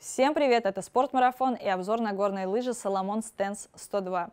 Всем привет! Это спортмарафон и обзор на горные лыжи Salomon Stance 102.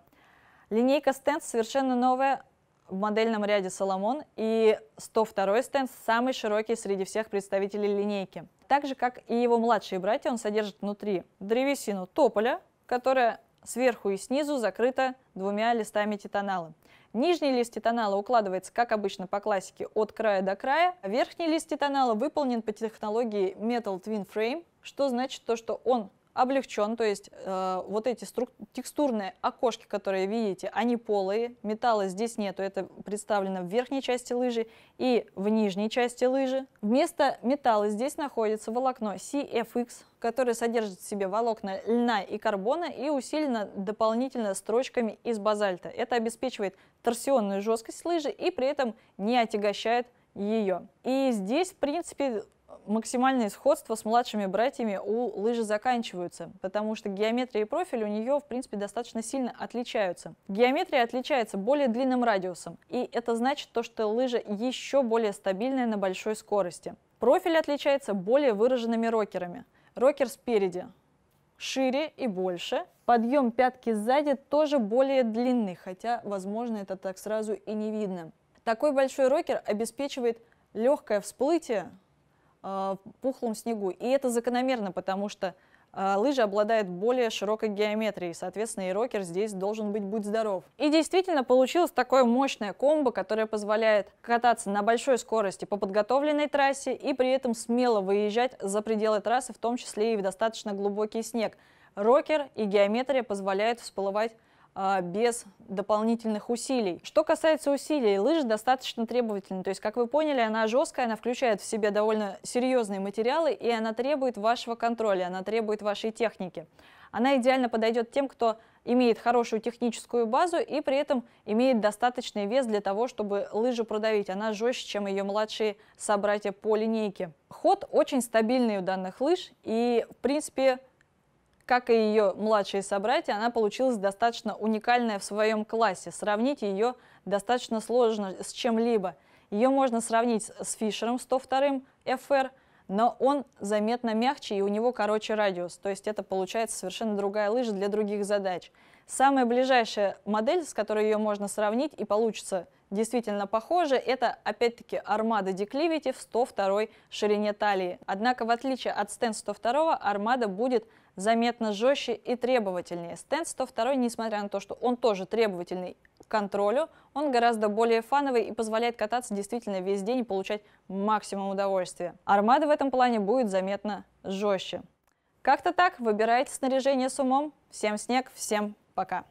Линейка Stance совершенно новая в модельном ряде Salomon и 102 Stance самый широкий среди всех представителей линейки. Так же, как и его младшие братья, он содержит внутри древесину тополя, которая сверху и снизу закрыта двумя листами титанала. Нижний лист титанала укладывается, как обычно, по классике от края до края. Верхний лист титанала выполнен по технологии Metal Twin Frame, что значит то, что он облегчен, то есть э, вот эти текстурные окошки, которые видите, они полые, металла здесь нету, это представлено в верхней части лыжи и в нижней части лыжи. Вместо металла здесь находится волокно CFX, которое содержит в себе волокна льна и карбона и усилено дополнительно строчками из базальта. Это обеспечивает торсионную жесткость лыжи и при этом не отягощает ее. И здесь, в принципе, максимальные сходства с младшими братьями у лыжи заканчиваются, потому что геометрия и профиль у нее, в принципе, достаточно сильно отличаются. Геометрия отличается более длинным радиусом, и это значит то, что лыжа еще более стабильная на большой скорости. Профиль отличается более выраженными рокерами. Рокер спереди шире и больше. Подъем пятки сзади тоже более длинный, хотя, возможно, это так сразу и не видно. Такой большой рокер обеспечивает легкое всплытие а, в пухлом снегу. И это закономерно, потому что а, лыжи обладают более широкой геометрией, соответственно, и рокер здесь должен быть будь здоров. И действительно получилось такое мощное комбо, которое позволяет кататься на большой скорости по подготовленной трассе и при этом смело выезжать за пределы трассы, в том числе и в достаточно глубокий снег. Рокер и геометрия позволяют всплывать а, без дополнительных усилий. Что касается усилий, лыжа достаточно требовательны, То есть, как вы поняли, она жесткая, она включает в себя довольно серьезные материалы, и она требует вашего контроля, она требует вашей техники. Она идеально подойдет тем, кто имеет хорошую техническую базу и при этом имеет достаточный вес для того, чтобы лыжу продавить. Она жестче, чем ее младшие собратья по линейке. Ход очень стабильный у данных лыж и, в принципе, как и ее младшие собратья, она получилась достаточно уникальная в своем классе. Сравнить ее достаточно сложно с чем-либо. Ее можно сравнить с Фишером 102 FR, но он заметно мягче и у него короче радиус, то есть это получается совершенно другая лыжа для других задач. Самая ближайшая модель, с которой ее можно сравнить и получится действительно похоже, это опять-таки Армада Declivity в 102 ширине талии. Однако в отличие от стенд 102 Армада будет заметно жестче и требовательнее. Стенд 102, несмотря на то, что он тоже требовательный к контролю, он гораздо более фановый и позволяет кататься действительно весь день и получать максимум удовольствия. Армада в этом плане будет заметно жестче. Как-то так, выбирайте снаряжение с умом. Всем снег, всем Пока.